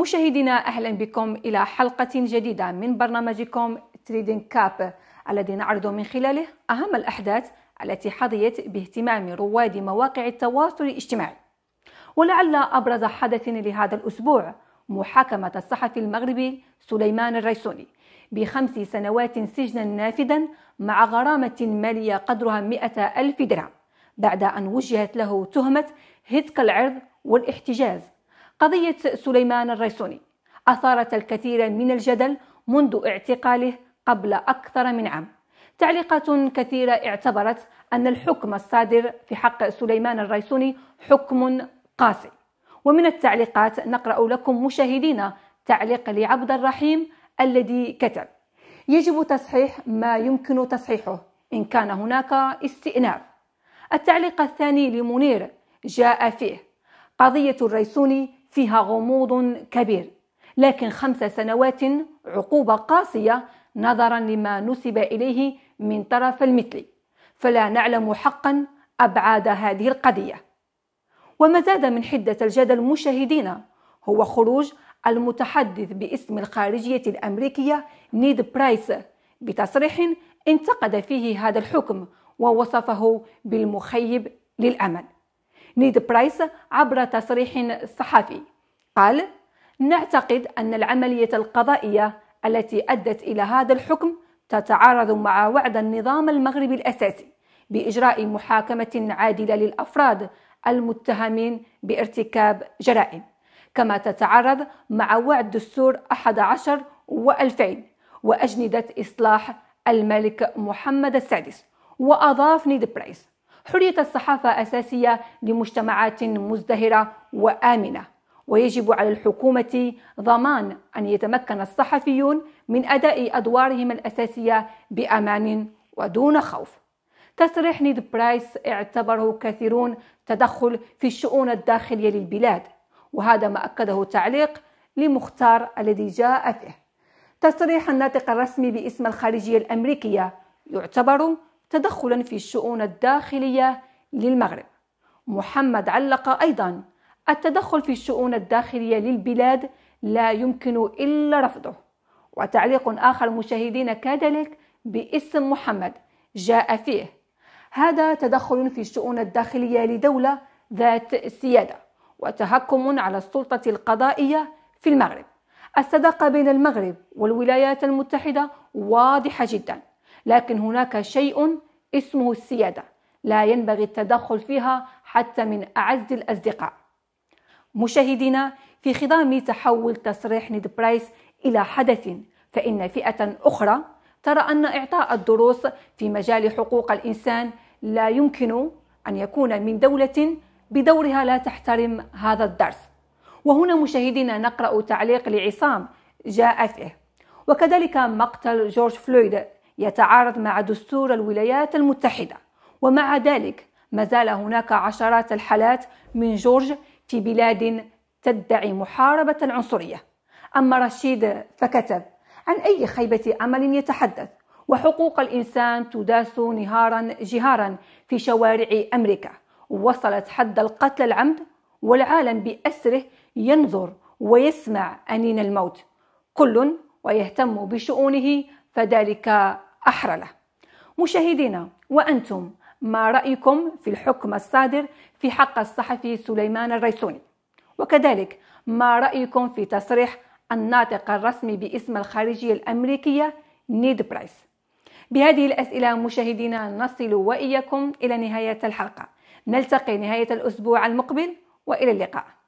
مشاهدينا اهلا بكم الى حلقه جديده من برنامجكم تريدين كاب الذي نعرض من خلاله اهم الاحداث التي حظيت باهتمام رواد مواقع التواصل الاجتماعي ولعل ابرز حدث لهذا الاسبوع محاكمه الصحفي المغربي سليمان الريسوني بخمس سنوات سجنا نافذا مع غرامه ماليه قدرها 100 الف درهم بعد ان وجهت له تهمه هتك العرض والاحتجاز قضية سليمان الريسوني أثارت الكثير من الجدل منذ اعتقاله قبل أكثر من عام تعليقات كثيرة اعتبرت أن الحكم الصادر في حق سليمان الريسوني حكم قاسي ومن التعليقات نقرأ لكم مشاهدينا تعليق لعبد الرحيم الذي كتب يجب تصحيح ما يمكن تصحيحه إن كان هناك استئناف التعليق الثاني لمنير جاء فيه قضية الريسوني فيها غموض كبير لكن خمس سنوات عقوبة قاسية نظرا لما نسب إليه من طرف المثل فلا نعلم حقا أبعاد هذه القضية وما زاد من حدة الجدل مشاهدينا هو خروج المتحدث باسم الخارجية الأمريكية نيد برايس بتصريح انتقد فيه هذا الحكم ووصفه بالمخيب للأمل نيد برايس عبر تصريح صحفي قال نعتقد أن العملية القضائية التي أدت إلى هذا الحكم تتعارض مع وعد النظام المغربي الأساسي بإجراء محاكمة عادلة للأفراد المتهمين بارتكاب جرائم كما تتعارض مع وعد دستور 11 و2000 وأجندة إصلاح الملك محمد السادس وأضاف نيد برايس حرية الصحافة أساسية لمجتمعات مزدهرة وآمنة ويجب على الحكومة ضمان أن يتمكن الصحفيون من أداء أدوارهم الأساسية بأمان ودون خوف تصريح نيد برايس اعتبره كثيرون تدخل في الشؤون الداخلية للبلاد وهذا ما أكده تعليق لمختار الذي جاء فيه تصريح الناطق الرسمي باسم الخارجية الأمريكية يعتبر تدخلا في الشؤون الداخلية للمغرب محمد علق أيضا التدخل في الشؤون الداخلية للبلاد لا يمكن إلا رفضه وتعليق آخر مشاهدين كذلك باسم محمد جاء فيه هذا تدخل في الشؤون الداخلية لدولة ذات سيادة وتهكم على السلطة القضائية في المغرب الصداقة بين المغرب والولايات المتحدة واضحة جدا لكن هناك شيء اسمه السيادة لا ينبغي التدخل فيها حتى من أعز الأصدقاء مشاهدينا في خضام تحول تصريح نيد برايس إلى حدث فإن فئة أخرى ترى أن إعطاء الدروس في مجال حقوق الإنسان لا يمكن أن يكون من دولة بدورها لا تحترم هذا الدرس وهنا مشاهدينا نقرأ تعليق لعصام جاء فيه وكذلك مقتل جورج فلويد يتعارض مع دستور الولايات المتحدة ومع ذلك ما زال هناك عشرات الحالات من جورج في بلاد تدعي محاربة العنصرية أما رشيد فكتب عن أي خيبة أمل يتحدث وحقوق الإنسان تداس نهارا جهارا في شوارع أمريكا وصلت حد القتل العمد والعالم بأسره ينظر ويسمع أنين الموت كل ويهتم بشؤونه فذلك احرى له مشاهدينا وأنتم ما رأيكم في الحكم الصادر في حق الصحفي سليمان الريسوني وكذلك ما رأيكم في تصريح الناطق الرسمي باسم الخارجية الأمريكية نيد برايس بهذه الأسئلة مشاهدينا نصل وإياكم إلى نهاية الحلقة نلتقي نهاية الأسبوع المقبل وإلى اللقاء